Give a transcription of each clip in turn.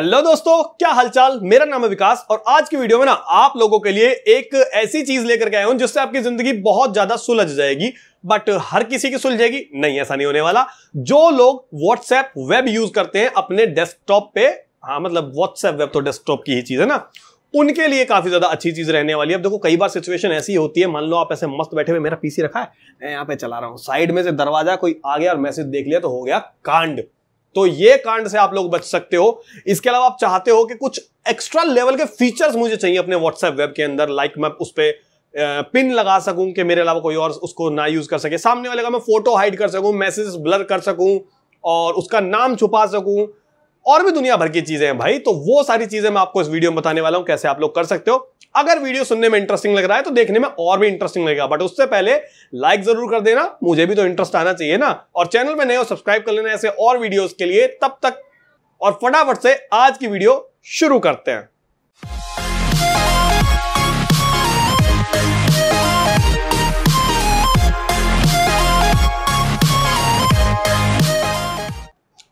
hello दोस्तों क्या हालचाल मेरा नाम है विकास और आज की वीडियो में ना आप लोगों के लिए एक ऐसी चीज लेकर के आया हूं जिससे आपकी जिंदगी बहुत ज्यादा सुलझ जाएगी बट हर किसी की सुलझेगी नहीं ऐसा नहीं होने वाला जो लोग व्हाट्सएप वेब यूज करते हैं अपने डेस्कटॉप पे हाँ मतलब व्हाट्सएप वेब तो डेस्कटॉप की ही चीज है ना उनके लिए काफी ज्यादा अच्छी चीज रहने वाली है अब देखो कई बार सिचुएशन ऐसी होती है मान लो आप ऐसे मस्त बैठे हुए मेरा पीसी रखा है मैं यहाँ पे चला रहा हूँ साइड में से दरवाजा कोई आ गया और मैसेज देख लिया तो हो गया कांड तो ये कांड से आप लोग बच सकते हो इसके अलावा आप चाहते हो कि कुछ एक्स्ट्रा लेवल के फीचर्स मुझे चाहिए अपने व्हाट्सएप वेब के अंदर लाइक मैं उस पर पिन लगा सकूं कि मेरे अलावा कोई और उसको ना यूज कर सके सामने वाले का मैं फोटो हाइड कर सकूं मैसेज ब्लर कर सकूं और उसका नाम छुपा सकूं और भी दुनिया भर की चीजें हैं भाई तो वो सारी चीजें मैं आपको इस वीडियो में बताने वाला हूं कैसे आप लोग कर सकते हो अगर वीडियो सुनने में इंटरेस्टिंग लग रहा है तो देखने में और भी इंटरेस्टिंग लगेगा बट उससे पहले लाइक जरूर कर देना मुझे भी तो इंटरेस्ट आना चाहिए ना और चैनल में नए हो सब्सक्राइब कर लेना ऐसे और वीडियोस के लिए तब तक और फटाफट से आज की वीडियो शुरू करते हैं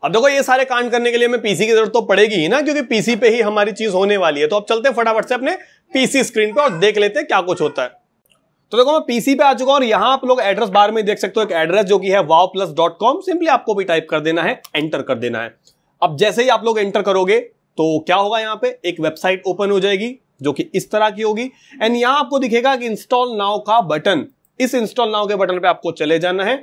अब देखो ये सारे कांड करने के लिए हमें पीसी की जरूरत तो पड़ेगी ही ना क्योंकि पीसी पे ही हमारी चीज होने वाली है तो अब चलते हैं फटाफट से अपने पीसी स्क्रीन पे और देख लेते हैं क्या कुछ होता है तो देखो मैं पीसी पे आ चुका हूं और यहां आप लोग एड्रेस बार में देख सकते हो एक एड्रेस जो कि है wow plus dot com simply आपको भी टाइप कर देना है एंटर कर देना है अब जैसे ही आप लोग एंटर करोगे तो क्या होगा यहाँ पे एक वेबसाइट ओपन हो जाएगी जो कि इस तरह की होगी एंड यहां आपको दिखेगा कि इंस्टॉल नाव का बटन इस इंस्टॉल नाव के बटन पे आपको चले जाना है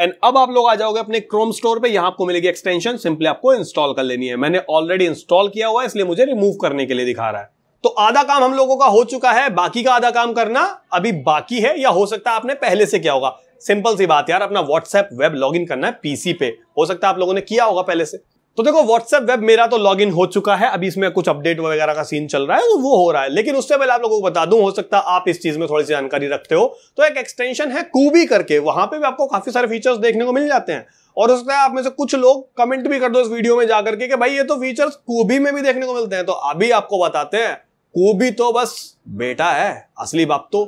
एंड अब आप लोग आ जाओगे अपने क्रोम स्टोर पे यहां आपको मिलेगी एक्सटेंशन सिंपली आपको इंस्टॉल कर लेनी है मैंने ऑलरेडी इंस्टॉल किया हुआ है इसलिए मुझे रिमूव करने के लिए दिखा रहा है तो आधा काम हम लोगों का हो चुका है बाकी का आधा काम करना अभी बाकी है या हो सकता है आपने पहले से क्या होगा सिंपल सी बात यार अपना व्हाट्सएप वेब लॉगिन करना है पीसी पे हो सकता है आप लोगों ने किया होगा पहले से तो देखो व्हाट्सएप वेब मेरा तो लॉगिन हो चुका है अभी इसमें कुछ अपडेट वगैरह का सीन चल रहा है तो वो हो रहा है लेकिन उससे पहले आप लोगों को बता दूं हो सकता है आप इस चीज में थोड़ी सी जानकारी रखते हो तो एक एक्सटेंशन है कूबी करके वहां पे भी आपको काफी सारे फीचर्स देखने को मिल जाते हैं और हो सकता है आप में से कुछ लोग कमेंट भी कर दो इस वीडियो में जाकर के भाई ये तो फीचर्स कूबी में भी देखने को मिलते हैं तो अभी आपको बताते हैं को भी तो बस बेटा है असली बाप तो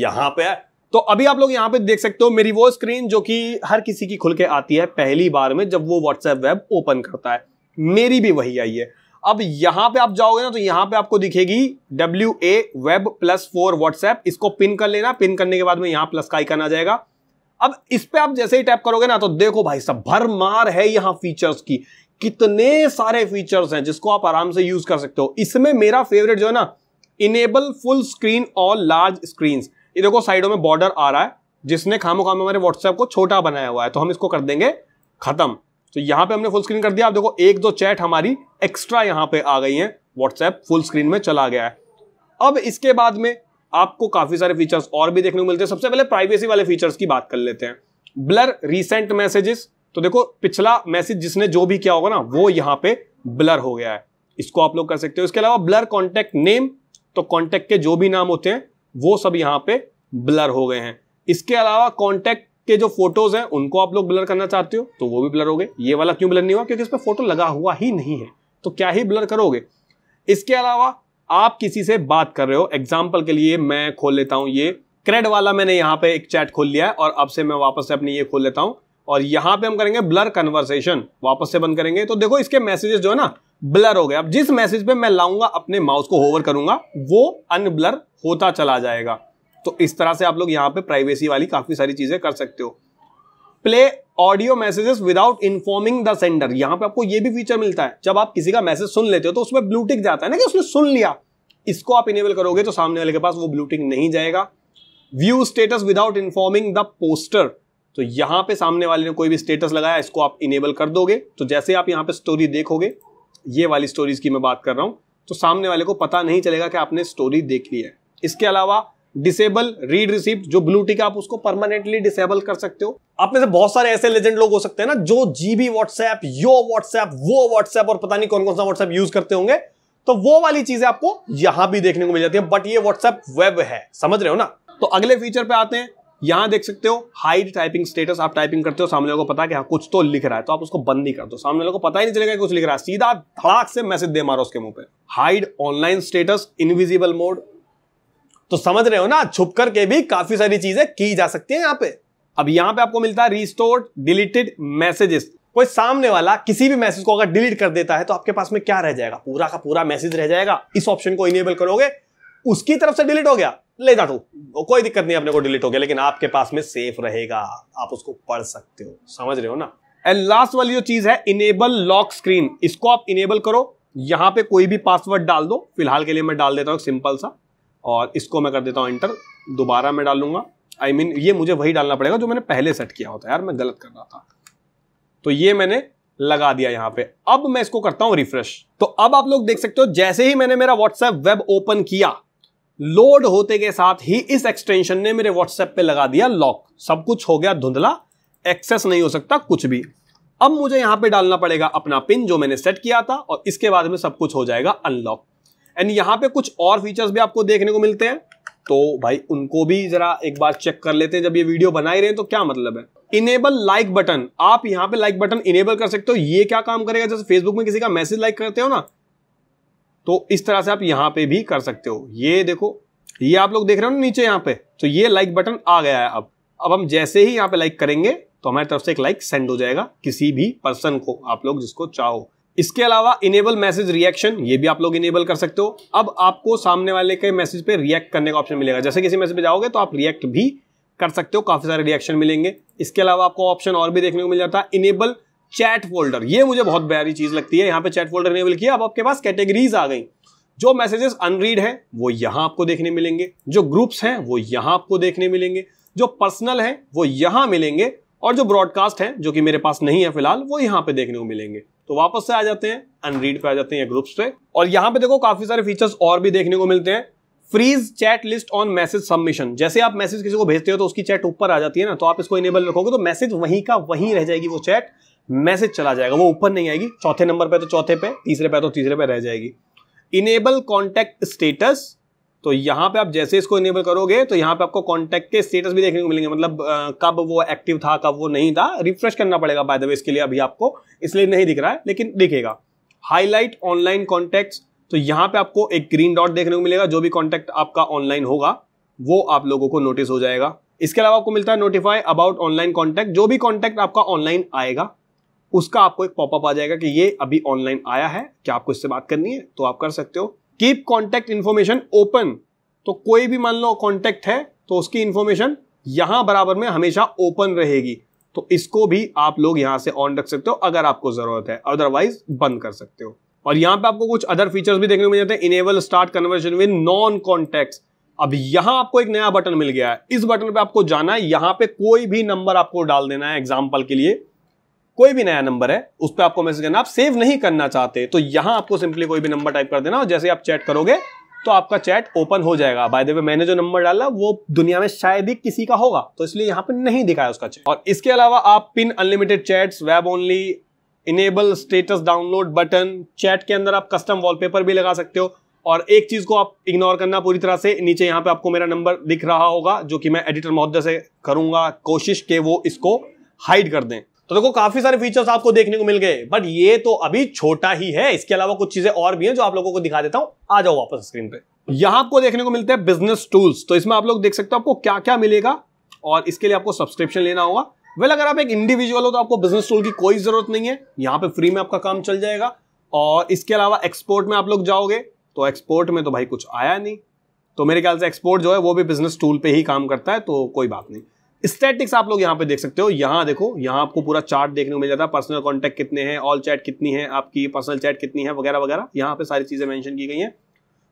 यहां पे है तो अभी आप लोग यहां पे देख सकते हो मेरी वो स्क्रीन जो कि हर किसी की खुल के आती है पहली बार में जब वो व्हाट्सएप वेब ओपन करता है मेरी भी वही आई है अब यहां पे आप जाओगे ना तो यहां पे आपको दिखेगी W A web plus for WhatsApp इसको पिन कर लेना पिन करने के बाद में यहां प्लस का आइकन आ जाएगा अब इस पे आप जैसे ही टैप करोगे ना तो देखो भाई सब भरमार है यहां फीचर्स की कितने सारे फीचर्स हैं जिसको आप आराम से यूज कर सकते हो इसमें मेरा फेवरेट जो है ना इनेबल फुल स्क्रीन और लार्ज स्क्रीन ये देखो साइडों में बॉर्डर आ रहा है जिसने खामो खामो हमारे व्हाट्सएप को छोटा बनाया हुआ है तो हम इसको कर देंगे खत्म तो यहां पे हमने फुल स्क्रीन कर दिया आप देखो एक दो चैट हमारी एक्स्ट्रा यहां पे आ गई है व्हाट्सएप फुल स्क्रीन में चला गया है अब इसके बाद में आपको काफी सारे फीचर्स और भी देखने को मिलते हैं सबसे पहले प्राइवेसी वाले फीचर्स की बात कर लेते हैं ब्लर रिसेंट मैसेजेस तो देखो पिछला मैसेज जिसने जो भी किया होगा ना वो यहां पे ब्लर हो गया है इसको आप लोग कर सकते हो इसके अलावा ब्लर कॉन्टेक्ट नेम तो कॉन्टेक्ट के जो भी नाम होते हैं वो सब यहां पे ब्लर हो गए हैं इसके अलावा कॉन्टेक्ट के जो फोटोज हैं उनको आप लोग ब्लर करना चाहते हो तो वो भी ब्लर हो गए ये वाला क्यों ब्लर नहीं हुआ क्योंकि इस पर फोटो लगा हुआ ही नहीं है तो क्या ही ब्लर करोगे इसके अलावा आप किसी से बात कर रहे हो एग्जाम्पल के लिए मैं खोल लेता हूँ ये क्रेड वाला मैंने यहाँ पे एक चैट खोल लिया है और अब से मैं वापस से अपनी ये खोल लेता हूँ और यहां पे हम करेंगे ब्लर कन्वर्सेशन वापस से बंद करेंगे तो देखो इसके मैसेजेस जो है ना ब्लर हो गए अब जिस मैसेज पे मैं लाऊंगा अपने माउस को होवर करूंगा वो अनब्लर होता चला जाएगा तो इस तरह से आप लोग यहाँ पे प्राइवेसी वाली काफी सारी चीजें कर सकते हो play audio messages without informing the sender यहां पे आपको ये भी फीचर मिलता है जब आप किसी का मैसेज सुन लेते हो तो उसमें ब्लूटिक जाता है ना कि उसने सुन लिया इसको आप इनेबल करोगे तो सामने वाले के पास वो ब्लूटिक नहीं जाएगा view status without informing the poster तो यहाँ पे सामने वाले ने कोई भी स्टेटस लगाया इसको आप इनेबल कर दोगे तो जैसे आप यहाँ पे स्टोरी देखोगे ये वाली स्टोरीज की मैं बात कर रहा हूँ तो सामने वाले को पता नहीं चलेगा कि आपने स्टोरी देख ली है इसके अलावा डिसेबल रीड रिसीव जो ब्लू टिक आप उसको परमानेंटली डिसेबल कर सकते हो आप में से बहुत सारे ऐसे लेजेंड लोग हो सकते हैं ना जो जीबी व्हाट्सएप यो व्हाट्सएप वो व्हाट्सएप और पता नहीं कौन कौन सा व्हाट्सएप यूज करते होंगे तो वो वाली चीजें आपको यहां भी देखने को मिल जाती है बट ये व्हाट्सएप वेब है समझ रहे हो ना तो अगले फीचर पे आते हैं यहां देख सकते हो हाइड टाइपिंग स्टेटस आप टाइपिंग करते हो सामने को पता है कि हाँ कुछ तो लिख रहा है तो आप उसको बंद नहीं कर दो सामने को पता ही नहीं चलेगा कुछ लिख रहा है सीधा धड़ाक से मैसेज दे मारो उसके मुंह पे hide online status invisible mode तो समझ रहे हो ना छुप करके भी काफी सारी चीजें की जा सकती है यहाँ पे अब यहाँ पे आपको मिलता है रिस्टोर डिलीटेड मैसेजेस कोई सामने वाला किसी भी मैसेज को अगर डिलीट कर देता है तो आपके पास में क्या रह जाएगा पूरा का पूरा मैसेज रह जाएगा इस ऑप्शन को इनेबल करोगे उसकी तरफ से डिलीट हो गया ले जाता हूँ कोई दिक्कत नहीं अपने को डिलीट हो गया लेकिन आपके पास में सेफ रहेगा आप उसको पढ़ सकते हो समझ रहे हो ना एंड लास्ट वाली जो चीज है इनेबल लॉक स्क्रीन इसको आप इनेबल करो यहां पे कोई भी पासवर्ड डाल दो फिलहाल के लिए मैं डाल देता हूँ सिंपल सा और इसको मैं कर देता हूँ इंटर दोबारा मैं डालूंगा आई I मीन mean, ये मुझे वही डालना पड़ेगा जो मैंने पहले सेट किया होता यार मैं गलत कर रहा था तो ये मैंने लगा दिया यहाँ पे अब मैं इसको करता हूँ रिफ्रेश तो अब आप लोग देख सकते हो जैसे ही मैंने मेरा व्हाट्सएप वेब ओपन किया लोड होते के साथ ही इस एक्सटेंशन ने मेरे व्हाट्सएप पे लगा दिया लॉक सब कुछ हो गया धुंधला एक्सेस नहीं हो सकता कुछ भी अब मुझे यहां पे डालना पड़ेगा अपना पिन जो मैंने सेट किया था और इसके बाद में सब कुछ हो जाएगा अनलॉक एंड यहां पे कुछ और फीचर्स भी आपको देखने को मिलते हैं तो भाई उनको भी जरा एक बार चेक कर लेते हैं जब ये वीडियो बनाई रहे हैं तो क्या मतलब है इनेबल लाइक बटन आप यहां पे लाइक बटन इनेबल कर सकते हो ये क्या काम करेगा जैसे फेसबुक में किसी का मैसेज लाइक करते हो ना तो इस तरह से आप यहां पे भी कर सकते हो ये देखो ये आप लोग देख रहे हो ना नीचे यहां पे तो ये लाइक बटन आ गया है अब अब हम जैसे ही यहां पे लाइक करेंगे तो हमारी तरफ से एक लाइक सेंड हो जाएगा किसी भी पर्सन को आप लोग जिसको चाहो इसके अलावा इनेबल मैसेज रिएक्शन ये भी आप लोग इनेबल कर सकते हो अब आपको सामने वाले के मैसेज पे रिएक्ट करने का ऑप्शन मिलेगा जैसे किसी मैसेज पे जाओगे तो आप रिएक्ट भी कर सकते हो काफी सारे रिएक्शन मिलेंगे इसके अलावा आपको ऑप्शन और भी देखने को मिल जाता है इनेबल चैट फोल्डर ये मुझे बहुत प्यारी चीज लगती है यहां पे चैट फोल्डर इनेबल किया अब आपके पास कैटेगरीज आ गई जो मैसेजेस अनरीड हैं वो यहां आपको देखने मिलेंगे जो ग्रुप्स हैं वो यहां आपको देखने मिलेंगे जो पर्सनल हैं वो यहां मिलेंगे और जो ब्रॉडकास्ट हैं जो कि मेरे पास नहीं है फिलहाल वो यहां पे देखने को मिलेंगे तो वापस से आ जाते हैं अनरीड पे आ जाते हैं ग्रुप्स पे और यहां पे देखो काफी सारे फीचर्स और भी देखने को मिलते हैं freeze chat list on message submission जैसे आप मैसेज किसी को भेजते हो तो उसकी चैट ऊपर आ जाती है ना तो आप इसको इनेबल रखोगे तो मैसेज वहीं का वहीं रह जाएगी वो चैट मैसेज चला जाएगा वो ऊपर नहीं आएगी चौथे नंबर पे तो चौथे पे तीसरे पे तो तीसरे पे रह जाएगी इनेबल कॉन्टैक्ट स्टेटस तो यहाँ पे आप जैसे इसको इनेबल करोगे तो यहाँ पे आपको कॉन्टैक्ट के स्टेटस भी देखने को मिलेंगे मतलब आ, कब वो एक्टिव था कब वो नहीं था रिफ्रेश करना पड़ेगा बाय द वे इसके लिए अभी आपको इसलिए नहीं दिख रहा है लेकिन दिखेगा हाईलाइट ऑनलाइन कॉन्टैक्ट तो यहाँ पे आपको एक ग्रीन डॉट देखने को मिलेगा जो भी कॉन्टैक्ट आपका ऑनलाइन होगा वो आप लोगों को नोटिस हो जाएगा इसके अलावा आपको मिलता है नोटिफाई अबाउट ऑनलाइन कॉन्टैक्ट जो भी कॉन्टैक्ट आपका ऑनलाइन आएगा उसका आपको एक पॉपअप आ जाएगा कि ये अभी ऑनलाइन आया है क्या आपको इससे बात करनी है तो आप कर सकते हो कीप कॉन्टेक्ट इन्फॉर्मेशन ओपन तो कोई भी मान लो कॉन्टेक्ट है तो उसकी इन्फॉर्मेशन यहां बराबर में हमेशा ओपन रहेगी तो इसको भी आप लोग यहां से ऑन रख सकते हो अगर आपको जरूरत है अदरवाइज बंद कर सकते हो और यहां पे आपको कुछ अदर फीचर्स भी देखने को मिल जाते हैं enable start conversation with non contact अब यहां आपको एक नया बटन मिल गया है इस बटन पे आपको जाना है यहां पे कोई भी नंबर आपको डाल देना है एग्जाम्पल के लिए कोई भी नया नंबर है उस पर आपको मैसेज करना आप सेव नहीं करना चाहते तो यहां आपको सिंपली कोई भी नंबर टाइप कर देना और जैसे आप चैट करोगे तो आपका चैट ओपन हो जाएगा बाय द वे मैंने जो नंबर डाला वो दुनिया में शायद ही किसी का होगा तो इसलिए यहां पे नहीं दिखाया उसका चैट और इसके अलावा आप pin unlimited chats web only enable status download button chat के अंदर आप कस्टम वॉलपेपर भी लगा सकते हो और एक चीज को आप इग्नोर करना पूरी तरह से नीचे यहाँ पर आपको मेरा नंबर दिख रहा होगा जो कि मैं एडिटर महोदय से करूंगा कोशिश के वो इसको हाइड कर दें तो देखो काफी सारे फीचर्स आपको देखने को मिल गए बट ये तो अभी छोटा ही है इसके अलावा कुछ चीजें और भी हैं जो आप लोगों को दिखा देता हूं आ जाओ वापस स्क्रीन पे यहां आपको देखने को मिलते हैं बिजनेस टूल्स तो इसमें आप लोग देख सकते हो आपको क्या क्या मिलेगा और इसके लिए आपको सब्सक्रिप्शन लेना होगा वेल अगर आप एक इंडिविजुअल हो तो आपको बिजनेस टूल की कोई जरूरत नहीं है यहाँ पे फ्री में आपका काम चल जाएगा और इसके अलावा एक्सपोर्ट में आप लोग जाओगे तो एक्सपोर्ट में तो भाई कुछ आया नहीं तो मेरे ख्याल से एक्सपोर्ट जो है वो भी बिजनेस टूल पे ही काम करता है तो कोई बात नहीं स्टैटिक्स आप लोग यहाँ पे देख सकते हो यहाँ देखो यहाँ आपको पूरा चार्ट देखने को मिल जाता है पर्सनल कॉन्टैक्ट कितने हैं ऑल चैट कितनी है आपकी पर्सनल चैट कितनी है वगैरह वगैरह यहाँ पे सारी चीज़ें मैंशन की गई हैं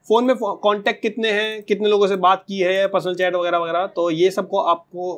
फ़ोन में कॉन्टैक्ट कितने हैं कितने लोगों से बात की है पर्सनल चैट वगैरह वगैरह तो ये सबको आपको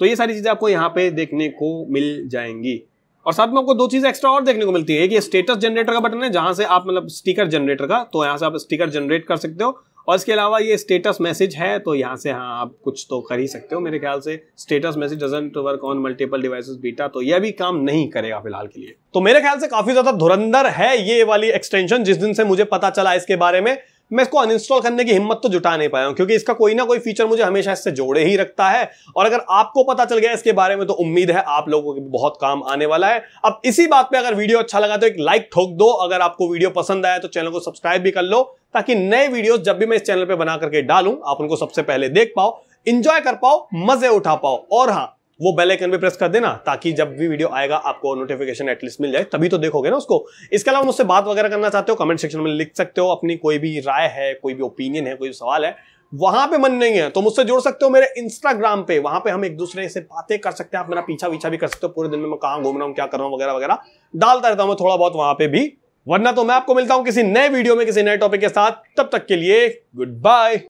तो ये सारी चीज़ें आपको यहाँ पे देखने को मिल जाएंगी और साथ में आपको दो चीज़ एक्स्ट्रा और देखने को मिलती है एक स्टेटस जनरेटर का बटन है जहां से आप मतलब स्टिकर जनरेटर का तो यहाँ से आप स्टिकर जनरेट कर सकते हो और इसके अलावा ये स्टेटस मैसेज है तो यहाँ से हाँ आप कुछ तो कर ही सकते हो मेरे ख्याल से status message doesn't work on multiple devices beta तो यह भी काम नहीं करेगा फिलहाल के लिए तो मेरे ख्याल से काफी ज्यादा धुरंधर है ये वाली एक्सटेंशन जिस दिन से मुझे पता चला इसके बारे में मैं इसको अनइंस्टॉल करने की हिम्मत तो जुटा नहीं पाया हूं क्योंकि इसका कोई ना कोई फीचर मुझे हमेशा इससे जोड़े ही रखता है और अगर आपको पता चल गया इसके बारे में तो उम्मीद है आप लोगों को बहुत काम आने वाला है अब इसी बात पे अगर वीडियो अच्छा लगा तो एक लाइक ठोक दो अगर आपको वीडियो पसंद आया तो चैनल को सब्सक्राइब भी कर लो ताकि नए वीडियोस जब भी मैं इस चैनल पे बना करके डालूं आप उनको सबसे पहले देख पाओ इंजॉय कर पाओ मजे उठा पाओ और हाँ वो बेल आइकन भी प्रेस कर देना ताकि जब भी वीडियो आएगा आपको नोटिफिकेशन एटलीस्ट मिल जाए तभी तो देखोगे ना उसको इसके अलावा मुझसे बात वगैरह करना चाहते हो कमेंट सेक्शन में लिख सकते हो अपनी कोई भी राय है कोई भी ओपिनियन है कोई भी सवाल है वहां पे मन नहीं है तो मुझसे जोड़ सकते हो मेरे इंस्टाग्राम पे वहां पे हम एक दूसरे से बातें कर सकते हैं आप मेरा पीछा पीछा भी कर सकते हो पूरे दिन में मैं कहाँ घूम रहा हूँ क्या कर रहा हूँ वगैरह वगैरह डालता रहता हूँ मैं थोड़ा बहुत वहां पे भी वरना तो मैं आपको मिलता हूं किसी नए वीडियो में किसी नए टॉपिक के साथ तब तक के लिए गुड बाय